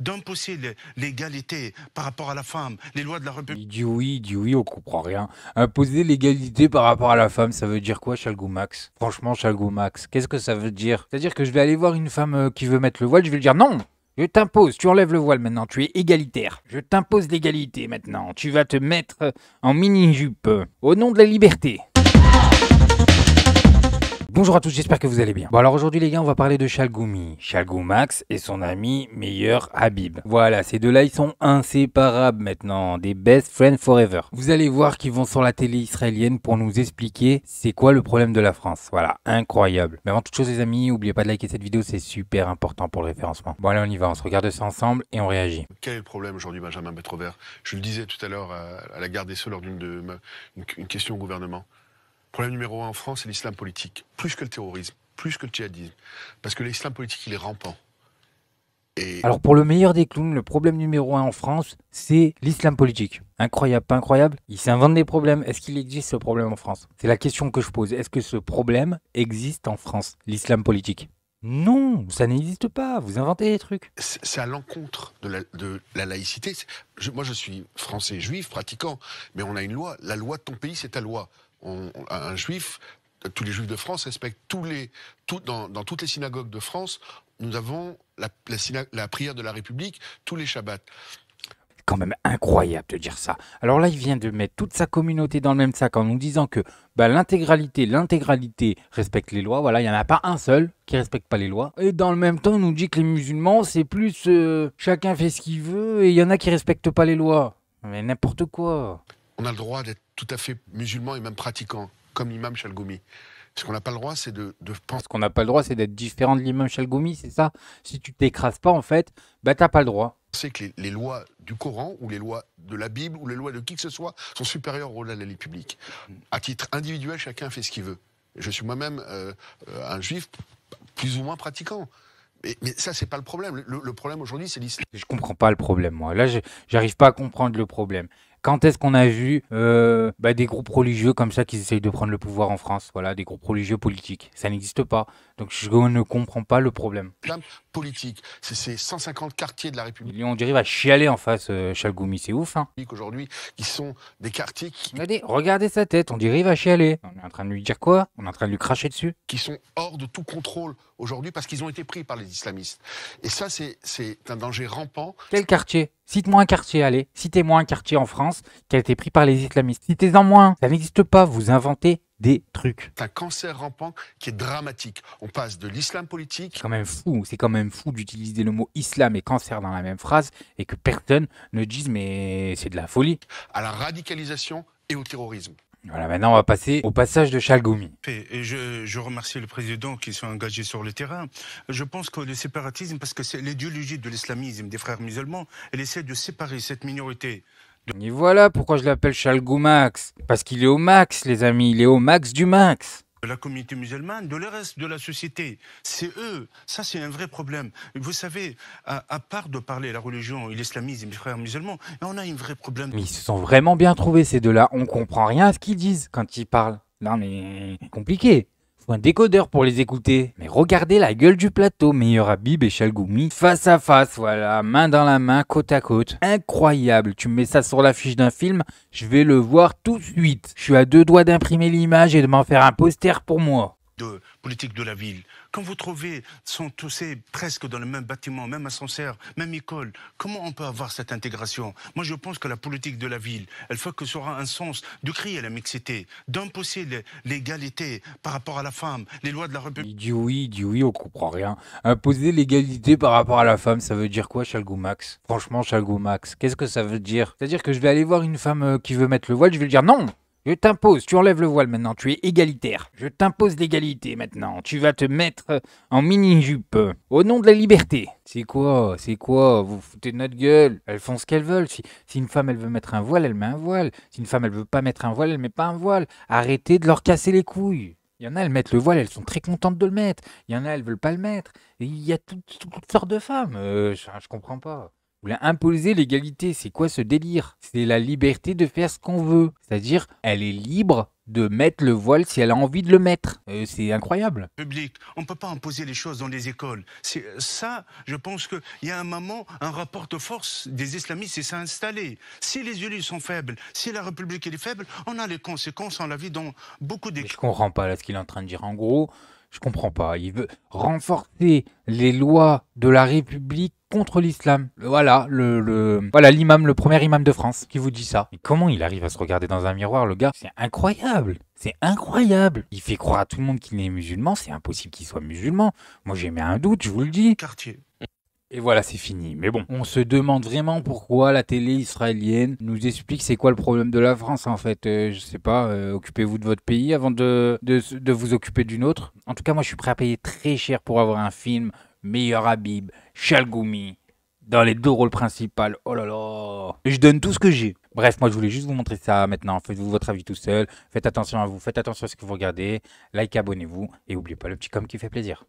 d'imposer l'égalité par rapport à la femme, les lois de la République. Il dit oui, il dit oui, on comprend rien. Imposer l'égalité par rapport à la femme, ça veut dire quoi, Chalgoumax Franchement, Chalgoumax, qu'est-ce que ça veut dire C'est-à-dire que je vais aller voir une femme euh, qui veut mettre le voile, je vais lui dire non je t'impose, tu enlèves le voile maintenant, tu es égalitaire. Je t'impose l'égalité maintenant, tu vas te mettre euh, en mini-jupe. Euh, au nom de la liberté. Bonjour à tous, j'espère que vous allez bien. Bon alors aujourd'hui les gars, on va parler de Shalgoumi, Shalgoumax et son ami meilleur Habib. Voilà, ces deux-là, ils sont inséparables maintenant, des best friends forever. Vous allez voir qu'ils vont sur la télé israélienne pour nous expliquer c'est quoi le problème de la France. Voilà, incroyable. Mais avant toute chose les amis, n'oubliez pas de liker cette vidéo, c'est super important pour le référencement. Bon allez, on y va, on se regarde ça ensemble et on réagit. Quel est le problème aujourd'hui Benjamin Betrovert Je le disais tout à l'heure à la garde des Sceaux lors d'une question au gouvernement. Problème numéro un en France, c'est l'islam politique. Plus que le terrorisme, plus que le djihadisme. Parce que l'islam politique, il est rampant. Et... Alors pour le meilleur des clowns, le problème numéro un en France, c'est l'islam politique. Incroyable, pas incroyable Il s'invente des problèmes. Est-ce qu'il existe ce problème en France C'est la question que je pose. Est-ce que ce problème existe en France, l'islam politique non, ça n'existe pas, vous inventez des trucs. C'est à l'encontre de la, laïcité. moi, je suis français juif, pratiquant, mais on a une loi. La loi de ton pays, c'est ta loi. un juif, tous les juifs de France respectent tous les. dans, toutes les synagogues de France, nous avons la, la, prière de la République tous les Shabbats quand même incroyable de dire ça. Alors là, il vient de mettre toute sa communauté dans le même sac en nous disant que bah, l'intégralité, l'intégralité respecte les lois. Voilà, il n'y en a pas un seul qui respecte pas les lois. Et dans le même temps, il nous dit que les musulmans, c'est plus euh, chacun fait ce qu'il veut et il y en a qui respectent pas les lois. Mais n'importe quoi. On a le droit d'être tout à fait musulman et même pratiquant, comme l'imam Chalgoumi. Ce qu'on n'a pas le droit, c'est de, penser. Ce qu'on n'a pas le droit, c'est d'être différent de l'imam Chalgoumi, c'est ça Si tu t'écrases pas, en fait, bah t'as pas le droit sait que les, lois du Coran ou les lois de la Bible ou les lois de qui que ce soit sont supérieures au lois de la République publique. À titre individuel, chacun fait ce qu'il veut. Je suis moi-même euh, euh, un juif plus ou moins pratiquant. Mais, mais ça, c'est pas le problème. Le, problème aujourd'hui, c'est l'islam. Je comprends pas le problème, moi. Là, j'arrive pas à comprendre le problème. Quand est-ce qu'on a vu euh, bah, des groupes religieux comme ça qui essayent de prendre le pouvoir en France Voilà, des groupes religieux politiques. Ça n'existe pas. Donc je ne comprends pas le problème. Politique, c'est ces 150 quartiers de la République. On qu'il à chialer en face, euh, c'est ouf. Hein. Aujourd'hui, qui sont des quartiers qui... Regardez, sa tête, on qu'il à chialer. On est en train de lui dire quoi On est en train de lui cracher dessus. Qui sont hors de tout contrôle aujourd'hui parce qu'ils ont été pris par les islamistes. Et ça, c'est un danger rampant. Quel quartier Cite-moi un quartier, allez. Citez-moi un quartier en France qui a été pris par les islamistes. Citez-en moins. Ça n'existe pas. Vous inventez des trucs. C'est un cancer rampant qui est dramatique. On passe de l'islam politique. C'est quand même fou. C'est quand même fou d'utiliser le mot islam et cancer dans la même phrase et que personne ne dise mais c'est de la folie. À la radicalisation et au terrorisme. Voilà, maintenant on va passer au passage de Chalgoumi. Et je, remercie le président qui sont engagés sur le terrain. Je pense que le séparatisme, parce que c'est l'idéologie de l'islamisme des frères musulmans, elle essaie de séparer cette minorité et voilà pourquoi je l'appelle Chalgoumax. Parce qu'il est au max, les amis, il est au max du max de la communauté musulmane, de le reste de la société. C'est eux. Ça, c'est un vrai problème. Vous savez, à, part de parler la religion et l'islamisme, mes frères musulmans, on a un vrai problème. Mais ils se sont vraiment bien trouvés, ces deux-là. On comprend rien à ce qu'ils disent quand ils parlent. Non, mais compliqué. Faut un décodeur pour les écouter. Mais regardez la gueule du plateau, meilleur Habib et Chalgoumi. Face à face, voilà, main dans la main, côte à côte. Incroyable, tu mets ça sur l'affiche d'un film, je vais le voir tout de suite. Je suis à deux doigts d'imprimer l'image et de m'en faire un poster pour moi de politique de la ville. Quand vous trouvez, sont tous presque dans le même bâtiment, même ascenseur, même école, comment on peut avoir cette intégration Moi, je pense que la politique de la ville, elle faut que ça aura un sens de créer à la mixité, d'imposer l'égalité par rapport à la femme, les lois de la République. Il dit oui, il dit oui, on comprend rien. Imposer l'égalité par rapport à la femme, ça veut dire quoi, Chalgoumax Franchement, Chalgoumax, qu'est-ce que ça veut dire C'est-à-dire que je vais aller voir une femme euh, qui veut mettre le voile, je vais lui dire non je t'impose, tu enlèves le voile maintenant, tu es égalitaire. Je t'impose l'égalité maintenant, tu vas te mettre en mini-jupe. Au nom de la liberté. C'est quoi C'est quoi Vous foutez de notre gueule Elles font ce qu'elles veulent. Si, une femme elle veut mettre un voile, elle met un voile. Si une femme elle veut pas mettre un voile, elle met pas un voile. Arrêtez de leur casser les couilles. Il y en a, elles mettent le voile, elles sont très contentes de le mettre. Il y en a, elles veulent pas le mettre. Il y a toutes, sortes de femmes. Euh, je, je comprends pas imposer l'égalité. C'est quoi ce délire C'est la liberté de faire ce qu'on veut. C'est-à-dire, elle est libre de mettre le voile si elle a envie de le mettre. Euh, c'est incroyable. Public, on ne peut pas imposer les choses dans les écoles. C'est ça, je pense qu'il y a un moment, un rapport de force des islamistes s'est installé. Si les élus sont faibles, si la République est faible, on a les conséquences, en la vie dans beaucoup d'écoles. Je comprends pas là ce qu'il est en train de dire. En gros, je comprends pas. Il veut renforcer les lois de la République contre l'islam. Voilà, le, voilà l'imam, le premier imam de France qui vous dit ça. Mais comment il arrive à se regarder dans un miroir, le gars C'est incroyable. C'est incroyable. Il fait croire à tout le monde qu'il est musulman. C'est impossible qu'il soit musulman. Moi, j'ai mis un doute, je vous le dis. Et voilà, c'est fini. Mais bon, on se demande vraiment pourquoi la télé israélienne nous explique c'est quoi le problème de la France en fait. Euh, je sais pas, euh, occupez-vous de votre pays avant de, de, vous occuper d'une autre. En tout cas, moi je suis prêt à payer très cher pour avoir un film meilleur Habib, Chalgoumi, dans les deux rôles principaux. Oh là là. je donne tout ce que j'ai. Bref, moi je voulais juste vous montrer ça maintenant. Faites-vous votre avis tout seul. Faites attention à vous, faites attention à ce que vous regardez. Like, abonnez-vous et n'oubliez pas le petit comme qui fait plaisir.